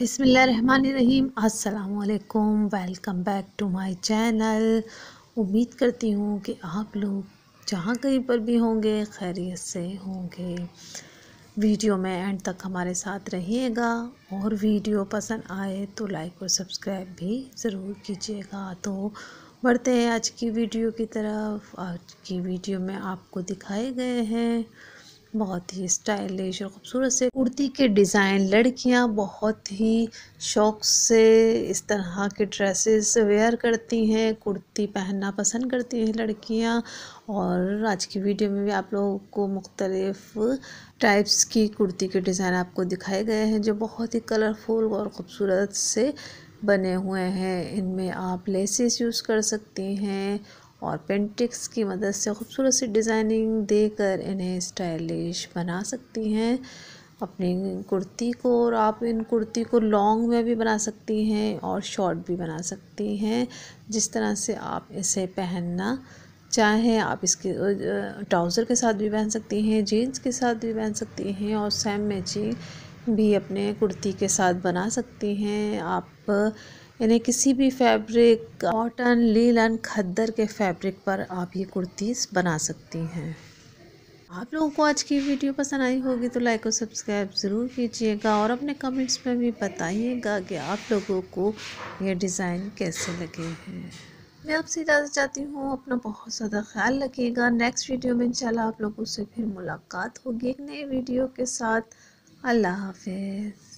बिसमीम अल्लाम welcome back to my channel उम्मीद करती हूँ कि आप लोग जहाँ कहीं पर भी होंगे खैरियत से होंगे वीडियो में एंड तक हमारे साथ रहिएगा और वीडियो पसंद आए तो लाइक और सब्सक्राइब भी ज़रूर कीजिएगा तो बढ़ते हैं आज की वीडियो की तरफ आज की वीडियो में आपको दिखाए गए हैं बहुत ही स्टाइलिश और ख़ूबसूरत से कुर्ती के डिज़ाइन लड़कियां बहुत ही शौक से इस तरह के ड्रेसेस वेयर करती हैं कुर्ती पहनना पसंद करती हैं लड़कियां और आज की वीडियो में भी आप लोगों को मुख्तलिफ़ टाइप्स की कुर्ती के डिज़ाइन आपको दिखाए गए हैं जो बहुत ही कलरफुल और ख़ूबसूरत से बने हुए हैं इनमें आप लेसेस यूज़ कर सकती हैं और पेंटिक्स की मदद से खूबसूरत सी डिज़ाइनिंग देकर इन्हें स्टाइलिश बना सकती हैं अपनी कुर्ती को और आप इन कुर्ती को लॉन्ग में भी बना सकती हैं और शॉर्ट भी बना सकती हैं जिस तरह से आप इसे पहनना चाहें आप इसके ट्राउज़र के साथ भी पहन सकती हैं जीन्स के साथ भी पहन सकती हैं और सेम मैचिंग भी अपने कुर्ती के साथ बना सकती हैं आप यानी किसी भी फैब्रिक कॉटन लीलन खद्दर के फैब्रिक पर आप ये कुर्तीस बना सकती हैं आप लोगों को आज की वीडियो पसंद आई होगी तो लाइक और सब्सक्राइब ज़रूर कीजिएगा और अपने कमेंट्स में भी बताइएगा कि आप लोगों को ये डिज़ाइन कैसे लगे हैं मैं आपसे इजाज़त चाहती हूँ अपना बहुत ज़्यादा ख्याल रखिएगा नेक्स्ट वीडियो में इंशाल्लाह आप लोगों से फिर मुलाकात होगी एक नए वीडियो के साथ अल्लाह हाफिज़